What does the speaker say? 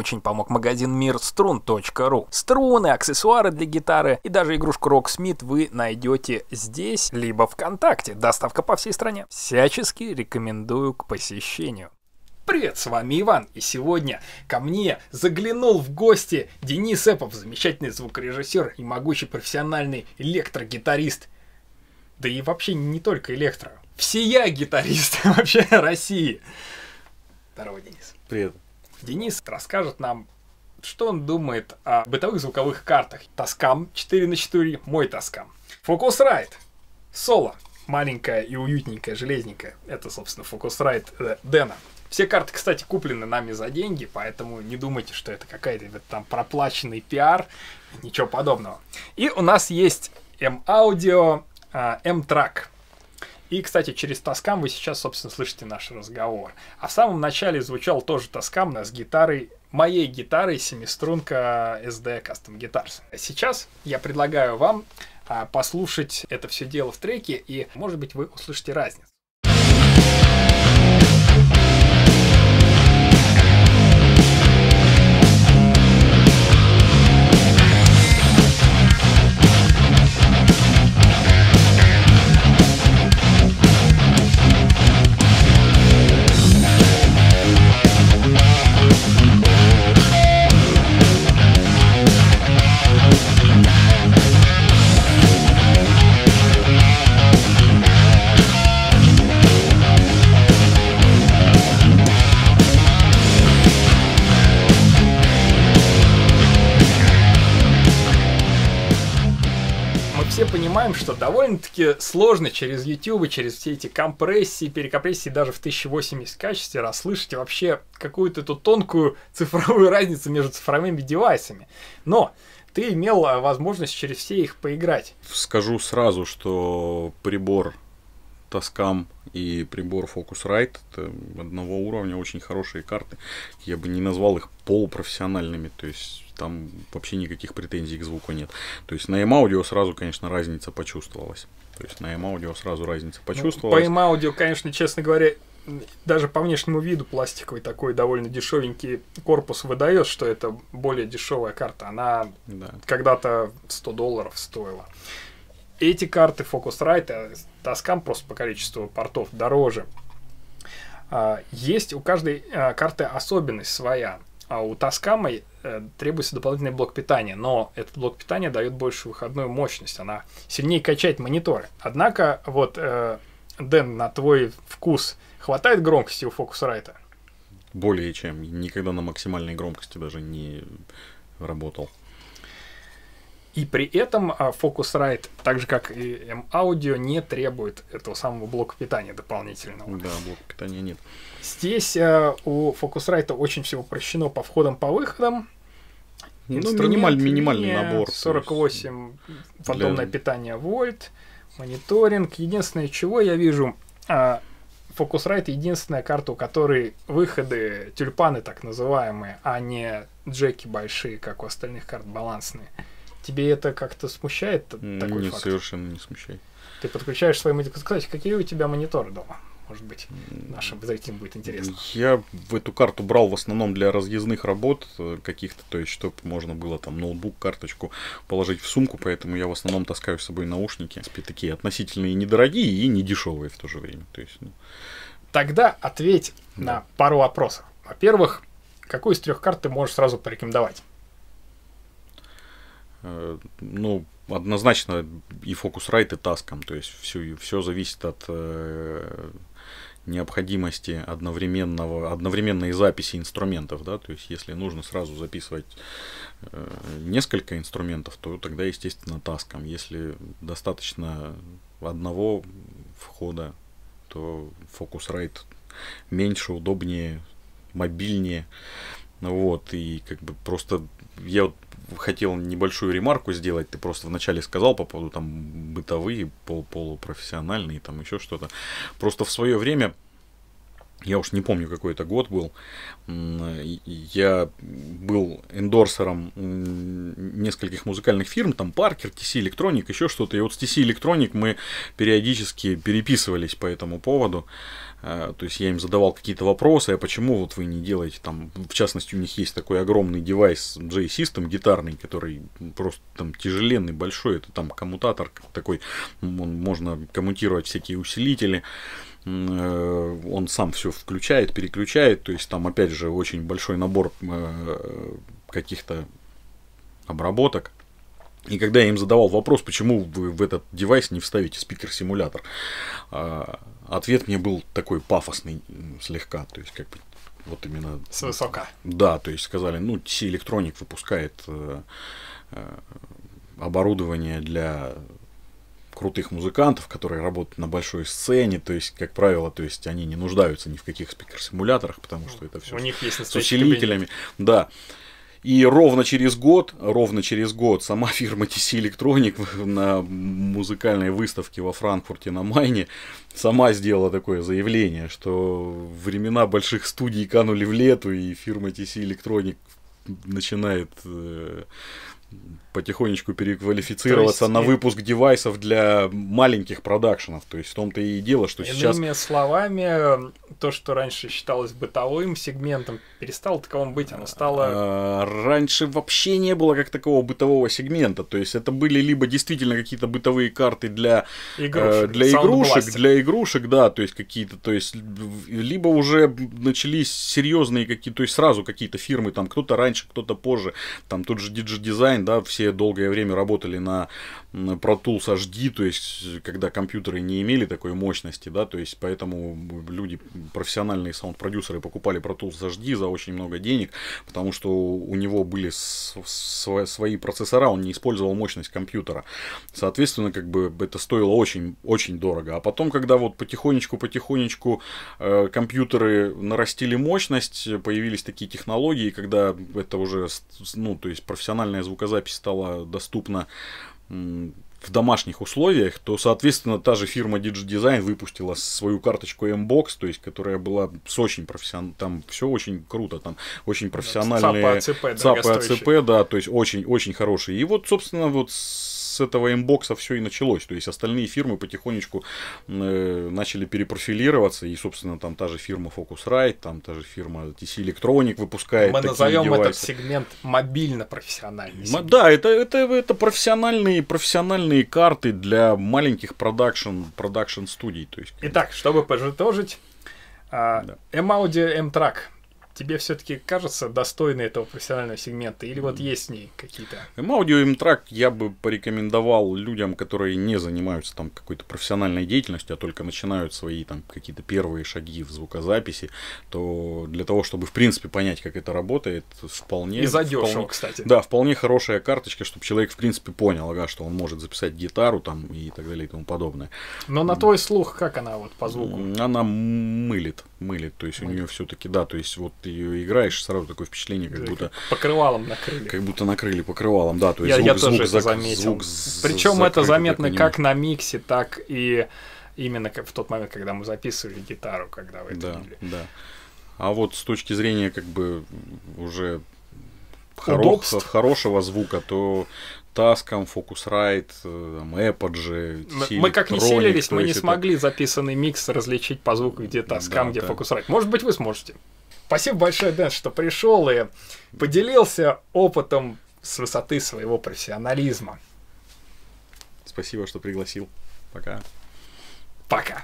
очень помог магазин мир струн.ру. Струны, аксессуары для гитары и даже игрушку Rock вы найдете здесь, либо ВКонтакте. Доставка по всей стране. Всячески рекомендую к посещению. Привет, с вами Иван, и сегодня ко мне заглянул в гости Денис Эпов, замечательный звукорежиссер и могучий профессиональный электрогитарист. Да и вообще не только электро. Все я гитарист вообще России. Здорово, Денис. Привет. Денис расскажет нам, что он думает о бытовых звуковых картах. Тоскам 4 на 4, мой Тоскам. Focusrite соло, маленькая и уютненькая, железненькая. Это, собственно, Focusrite э, Дэна. Все карты, кстати, куплены нами за деньги, поэтому не думайте, что это какая-то там проплаченный пиар, ничего подобного. И у нас есть M-Audio э, М-Трак. И, кстати, через Тоскам вы сейчас, собственно, слышите наш разговор. А в самом начале звучал тоже Тоскам с гитарой, моей гитарой семиструнка SD Custom Guitars. Сейчас я предлагаю вам а, послушать это все дело в треке, и, может быть, вы услышите разницу. понимаем, что довольно-таки сложно через YouTube, через все эти компрессии, перекомпрессии даже в 1080 качестве расслышать вообще какую-то эту тонкую цифровую разницу между цифровыми девайсами. Но ты имел э, возможность через все их поиграть. Скажу сразу, что прибор Тоскам и прибор Focusrite это одного уровня, очень хорошие карты. Я бы не назвал их полупрофессиональными, то есть там вообще никаких претензий к звуку нет. То есть на M-Audio сразу, конечно, разница почувствовалась. То есть на M-Audio сразу разница ну, почувствовалась. Ну, по M-Audio, конечно, честно говоря, даже по внешнему виду пластиковый такой довольно дешевенький корпус выдает, что это более дешевая карта. Она да. когда-то 100 долларов стоила эти карты Focusrite, Tascam э, просто по количеству портов дороже. А, есть у каждой а, карты особенность своя. А у Tascam э, требуется дополнительный блок питания, но этот блок питания дает большую выходную мощность, она сильнее качает мониторы. Однако, вот, э, Дэн, на твой вкус хватает громкости у Focusrite? Более чем. Никогда на максимальной громкости даже не работал. И при этом а, Focusrite, так же как и M-Audio, не требует этого самого блока питания дополнительного. Да, блока питания нет. Здесь э, у Focusrite очень всего прощено по входам, по выходам. Ну, минималь, минимальный набор. 48 есть, подобное для... питание вольт, мониторинг. Единственное, чего я вижу, э, Focusrite единственная карта, у которой выходы тюльпаны так называемые, а не джеки большие, как у остальных карт балансные. Тебе это как-то смущает? Такой Нет, факт? совершенно не смущает. Ты подключаешь свой монитор. Кстати, какие у тебя мониторы дома? Может быть, нашим зрителям будет интересно. Я в эту карту брал в основном для разъездных работ э, каких-то, то есть, чтобы можно было там ноутбук, карточку положить в сумку, поэтому я в основном таскаю с собой наушники. Такие относительно и недорогие, и недешевые в то же время. То есть, ну... Тогда ответь да. на пару вопросов. Во-первых, какую из трех карт ты можешь сразу порекомендовать? Э, ну, однозначно и Focusrite, и Таском. То есть все, все зависит от э, необходимости одновременного, одновременной записи инструментов, да, то есть если нужно сразу записывать э, несколько инструментов, то тогда, естественно, таском. Если достаточно одного входа, то Focusrite меньше, удобнее, мобильнее. Вот, и как бы просто я вот хотел небольшую ремарку сделать. Ты просто вначале сказал по поводу там бытовые, пол полупрофессиональные, там еще что-то. Просто в свое время я уж не помню, какой это год был, я был эндорсером нескольких музыкальных фирм, там Паркер, TC Electronic, еще что-то. И вот с TC Electronic мы периодически переписывались по этому поводу. Э, то есть я им задавал какие-то вопросы, а почему вот вы не делаете там, в частности, у них есть такой огромный девайс J-System гитарный, который просто там тяжеленный, большой, это там коммутатор такой, он, можно коммутировать всякие усилители, э, он сам все включает, переключает, то есть там опять же очень большой набор э, каких-то обработок, и когда я им задавал вопрос, почему вы в этот девайс не вставите спикер-симулятор, а, ответ мне был такой пафосный слегка, то есть как бы вот именно... С высока. Да, то есть сказали, ну, TC Electronic выпускает э, э, оборудование для крутых музыкантов, которые работают на большой сцене, то есть, как правило, то есть они не нуждаются ни в каких спикер-симуляторах, потому ну, что это все с усилителями. Кабинет. Да. И ровно через год, ровно через год сама фирма TC Electronic на музыкальной выставке во Франкфурте на Майне сама сделала такое заявление, что времена больших студий канули в лету, и фирма TC Electronic начинает э, потихонечку переквалифицироваться есть, на выпуск девайсов для маленьких продакшенов. То есть в том-то и дело, что иными сейчас... Иными словами, то, что раньше считалось бытовым сегментом, перестало таковым быть, оно стало... А, раньше вообще не было как такого бытового сегмента. То есть это были либо действительно какие-то бытовые карты для э, игрушек, для, игрушек для игрушек, да, то есть какие-то, то есть либо уже начались серьезные какие-то, то есть сразу какие-то фирмы, там кто-то раньше, кто-то позже, там тот же диджи дизайн онлайн, да, все долгое время работали на про Tools HD, то есть, когда компьютеры не имели такой мощности, да, то есть, поэтому люди, профессиональные саунд-продюсеры покупали про Tools HD за очень много денег, потому что у него были свои процессора, он не использовал мощность компьютера. Соответственно, как бы это стоило очень, очень дорого. А потом, когда вот потихонечку-потихонечку э, компьютеры нарастили мощность, появились такие технологии, когда это уже, ну, то есть, профессиональная звукозапись стала доступна в домашних условиях, то, соответственно, та же фирма DigiDesign выпустила свою карточку M-Box, то есть, которая была с очень профессиональной, там все очень круто, там очень профессиональные ЦАПы, АЦП, ЦАПы, АЦП, да, то есть очень-очень хорошие. И вот, собственно, вот с этого имбокса все и началось. То есть остальные фирмы потихонечку э, начали перепрофилироваться. И, собственно, там та же фирма Focusrite, там та же фирма TC Electronic выпускает. Мы назовем этот сегмент мобильно-профессиональный. Сегмент. Да, это, это, это профессиональные, профессиональные карты для маленьких продакшн, продакшн студий. То есть, Итак, чтобы подытожить, а, да. M-Audio M-Track тебе все-таки кажется достойной этого профессионального сегмента? Или вот есть в ней какие-то? Аудио Имтрак я бы порекомендовал людям, которые не занимаются там какой-то профессиональной деятельностью, а только начинают свои там какие-то первые шаги в звукозаписи, то для того, чтобы в принципе понять, как это работает, вполне... И задешево, вполне, кстати. Да, вполне хорошая карточка, чтобы человек в принципе понял, ага, что он может записать гитару там и так далее и тому подобное. Но на твой слух как она вот по звуку? Она мылит, мылит, то есть мылит. у нее все-таки, да, то есть вот ее играешь, сразу такое впечатление, как да, будто... Покрывалом накрыли. Как будто накрыли покрывалом, да. То есть я, звук, я тоже звук, это зак... заметил. Звук Причем закрыт, это заметно как на миксе, так и именно в тот момент, когда мы записывали гитару, когда вы это да, видели. Да. А вот с точки зрения как бы уже хоро- хорошего звука, то э, Таском, Фокусрайт, Apogee, Мы как не селились, мы не смогли записанный микс различить по звуку, где Таскам, да, где да. Фокусрайт. Может быть, вы сможете. Спасибо большое, Дэн, что пришел и поделился опытом с высоты своего профессионализма. Спасибо, что пригласил. Пока. Пока.